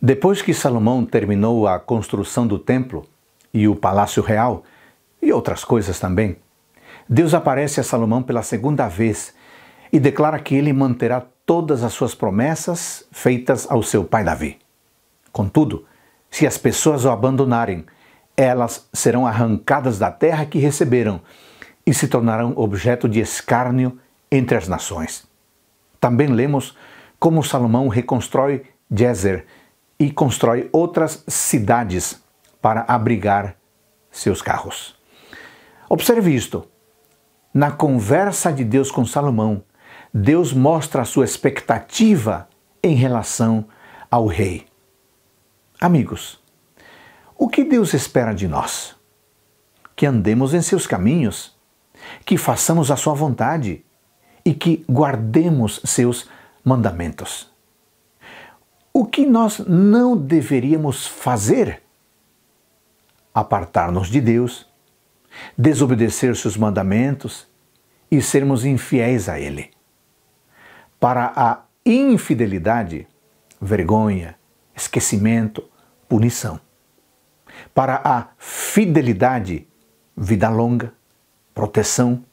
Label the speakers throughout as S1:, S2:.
S1: Depois que Salomão terminou a construção do templo e o palácio real, e outras coisas também, Deus aparece a Salomão pela segunda vez e declara que ele manterá todas as suas promessas feitas ao seu pai Davi. Contudo, se as pessoas o abandonarem, elas serão arrancadas da terra que receberam e se tornarão objeto de escárnio entre as nações. Também lemos como Salomão reconstrói Jezer, e constrói outras cidades para abrigar seus carros. Observe isto. Na conversa de Deus com Salomão, Deus mostra a sua expectativa em relação ao rei. Amigos, o que Deus espera de nós? Que andemos em seus caminhos, que façamos a sua vontade e que guardemos seus mandamentos. O que nós não deveríamos fazer? Apartar-nos de Deus, desobedecer seus mandamentos e sermos infiéis a Ele. Para a infidelidade, vergonha, esquecimento, punição. Para a fidelidade, vida longa, proteção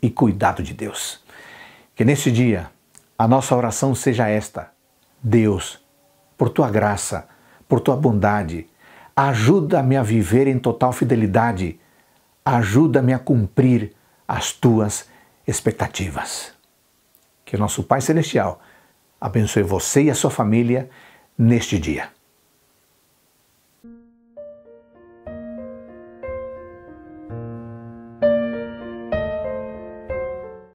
S1: e cuidado de Deus. Que neste dia a nossa oração seja esta: Deus, por tua graça, por tua bondade. Ajuda-me a viver em total fidelidade. Ajuda-me a cumprir as tuas expectativas. Que o nosso Pai Celestial abençoe você e a sua família neste dia.